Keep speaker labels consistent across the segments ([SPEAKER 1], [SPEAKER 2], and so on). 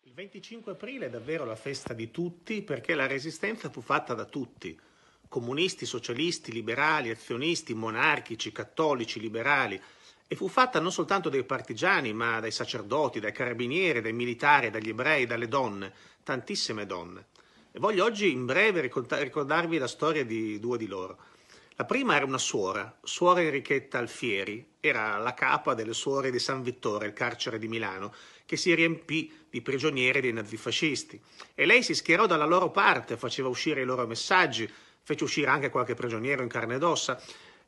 [SPEAKER 1] Il 25 aprile è davvero la festa di tutti perché la resistenza fu fatta da tutti. Comunisti, socialisti, liberali, azionisti, monarchici, cattolici, liberali, e fu fatta non soltanto dai partigiani, ma dai sacerdoti, dai carabinieri, dai militari, dagli ebrei, dalle donne, tantissime donne. E voglio oggi in breve ricordarvi la storia di due di loro. La prima era una suora, suora Enrichetta Alfieri, era la capa delle suore di San Vittore, il carcere di Milano, che si riempì di prigionieri dei nazifascisti. E lei si schierò dalla loro parte, faceva uscire i loro messaggi, fece uscire anche qualche prigioniero in carne ed ossa,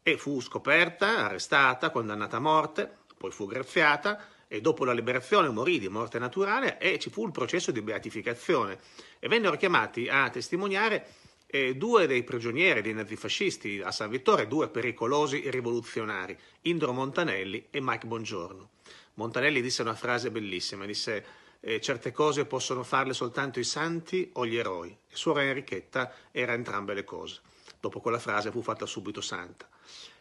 [SPEAKER 1] e fu scoperta, arrestata, condannata a morte, poi fu graffiata e dopo la liberazione morì di morte naturale e ci fu il processo di beatificazione e vennero chiamati a testimoniare eh, due dei prigionieri dei nazifascisti a San Vittore, due pericolosi rivoluzionari, Indro Montanelli e Mike Bongiorno. Montanelli disse una frase bellissima, disse eh, certe cose possono farle soltanto i santi o gli eroi, e suora Enrichetta era entrambe le cose. Dopo quella frase fu fatta subito santa.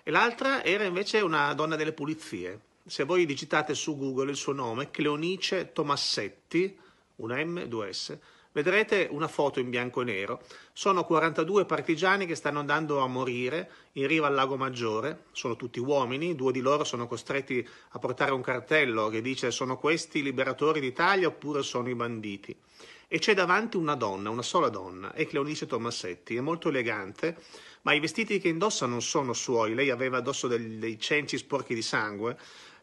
[SPEAKER 1] E l'altra era invece una donna delle pulizie. Se voi digitate su Google il suo nome, Cleonice Tomassetti, una M, 2 S, Vedrete una foto in bianco e nero. Sono 42 partigiani che stanno andando a morire in riva al lago Maggiore. Sono tutti uomini, due di loro sono costretti a portare un cartello che dice sono questi i liberatori d'Italia oppure sono i banditi. E c'è davanti una donna, una sola donna, è Cleonice Tommasetti. è molto elegante, ma i vestiti che indossa non sono suoi, lei aveva addosso dei cenci sporchi di sangue,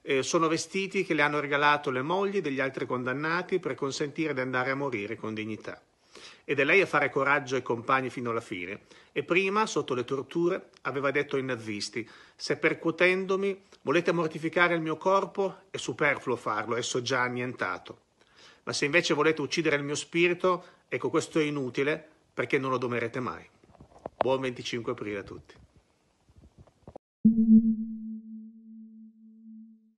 [SPEAKER 1] eh, sono vestiti che le hanno regalato le mogli degli altri condannati per consentire di andare a morire con dignità. Ed è lei a fare coraggio ai compagni fino alla fine. E prima, sotto le torture, aveva detto ai nazisti: Se percuotendomi volete mortificare il mio corpo, è superfluo farlo, esso già annientato. Ma se invece volete uccidere il mio spirito, ecco questo è inutile perché non lo domerete mai. Buon 25 aprile a tutti.